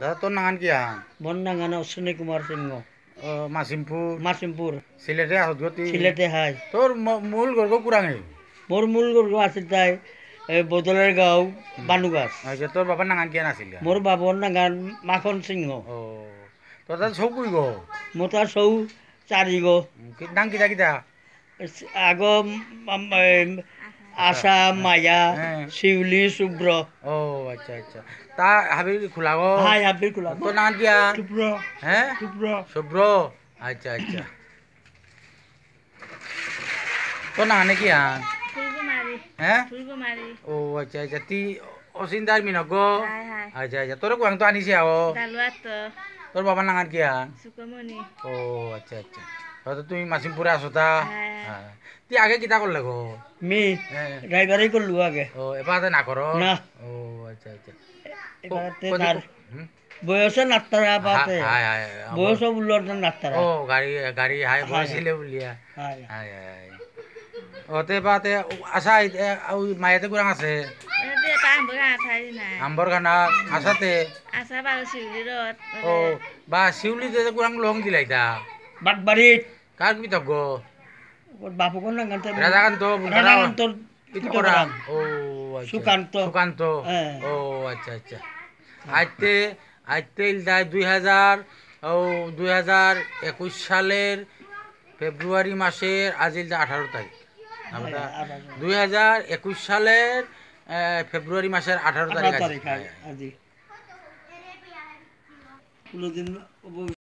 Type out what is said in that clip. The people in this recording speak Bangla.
দাদা তোর নাগান কি আহ মোর নাগান অশ্বিনী কুমার সিংহ মাসিমপুর মাসিমপুর সিলেটে আহত গতি সিলেটে হাই তোর মূল গর্গ কুরাঙে মোর মূল গর্গ আছে তাই বদলের গাঁও বানুগাছ আচ্ছা তোর বাবার নাগান কিয়ান আছিল মোর বাবার নাগান মাখন সিংহ ও তোর তার সৌ কুই গো মোর তার সৌ চারি গো নাম কিটা কিতা আগ আশা হ্যাঁ। মায়া হ্যাঁ। শিউলি শুভ্র ও আচ্ছা আচ্ছা তা হাবির খোলা গো হ্যাঁ হাবির খোলা তো না দিয়া শুভ্র হ্যাঁ শুভ্র শুভ্র আচ্ছা আচ্ছা তো না নাকি আন হ্যাঁ ও আচ্ছা আচ্ছা তি অসিন্দার মিনক গো আচ্ছা আচ্ছা তোর কোয়াং তো আনিছে আও তোর বাবা নাঙান কি আন সুকমনি ও আচ্ছা আচ্ছা তুমি মাসিমপুরে আসো তা হ্যাঁ হ্যাঁ। তুই আগে কিতা করলে গো মি ড্রাইভারই করলু আগে ও এবারে না করো না ও আচ্ছা আচ্ছা এবারে বয়সে নাত্তারা পাতে বয়স উল্লর নাত্তারা ও গাড়ি গাড়ি হাই বয়সিলে বলিয়া হাই হাই ওতে পাতে আশা মায়াতে গুড়াং আছে আম্বর খানা আশাতে আশা বারো শিউলি রত ও মানে। বা শিউলিতে গুড়াং লং দিলাই দা বাটবাড়িত কার কবি তগ্গ ওর বাপু রাধাকান্ত রাধাকান্ত ও আচ্ছা। সুকান্ত সুকান্ত হ্যাঁ। ও আচ্ছা আচ্ছা আইতে আইতে দুই হাজার ও দুই হাজার একুশ সালের ফেব্রুয়ারি মাসের আজ দা আঠারো তারিখ হ্যাঁ, দুই হাজার একুশ সালের ফেব্রুয়ারি মাসের আঠারো তারিখ